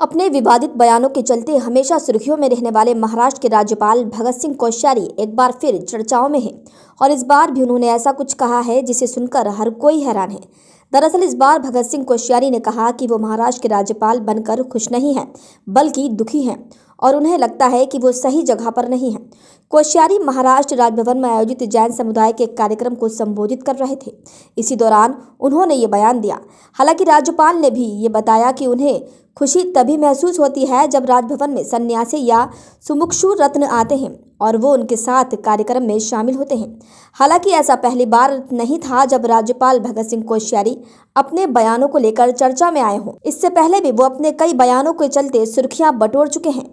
अपने विवादित बयानों के चलते हमेशा सुर्खियों में रहने वाले महाराष्ट्र के राज्यपाल भगत सिंह कोश्यारी एक बार फिर चर्चाओं में हैं और इस बार भी उन्होंने ऐसा कुछ कहा है जिसे सुनकर हर कोई हैरान है दरअसल इस बार भगत सिंह कोश्यारी ने कहा कि वो महाराष्ट्र के राज्यपाल बनकर खुश नहीं हैं बल्कि दुखी हैं और उन्हें लगता है कि वो सही जगह पर नहीं हैं कोश्यारी महाराष्ट्र राजभवन में आयोजित जैन समुदाय के एक कार्यक्रम को संबोधित कर रहे थे इसी दौरान उन्होंने ये बयान दिया हालांकि राज्यपाल ने भी ये बताया कि उन्हें खुशी तभी महसूस होती है जब राजभवन में सन्यासी या सुमुक्षु रत्न आते हैं और वो उनके साथ कार्यक्रम में शामिल होते हैं हालांकि ऐसा पहली बार नहीं था जब राज्यपाल भगत सिंह कोश्यारी अपने बयानों को लेकर चर्चा में आए हों इससे पहले भी वो अपने कई बयानों के चलते सुर्खियां बटोर चुके हैं